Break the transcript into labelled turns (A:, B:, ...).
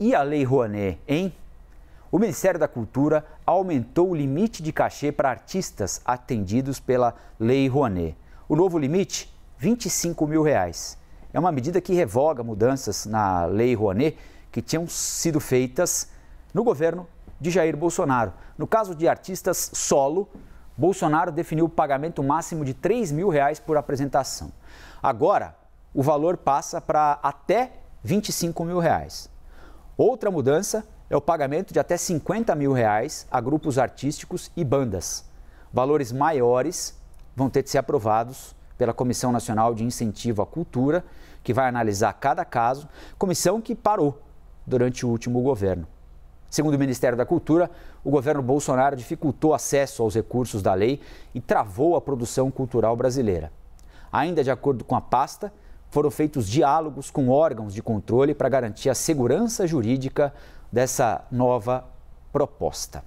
A: E a Lei Rouanet, hein? O Ministério da Cultura aumentou o limite de cachê para artistas atendidos pela Lei Rouanet. O novo limite, 25 mil reais. É uma medida que revoga mudanças na Lei Rouanet que tinham sido feitas no governo de Jair Bolsonaro. No caso de artistas solo, Bolsonaro definiu o pagamento máximo de 3 mil reais por apresentação. Agora, o valor passa para até 25 mil reais. Outra mudança é o pagamento de até 50 mil reais a grupos artísticos e bandas. Valores maiores vão ter de ser aprovados pela Comissão Nacional de Incentivo à Cultura, que vai analisar cada caso, comissão que parou durante o último governo. Segundo o Ministério da Cultura, o governo Bolsonaro dificultou acesso aos recursos da lei e travou a produção cultural brasileira. Ainda de acordo com a pasta, foram feitos diálogos com órgãos de controle para garantir a segurança jurídica dessa nova proposta.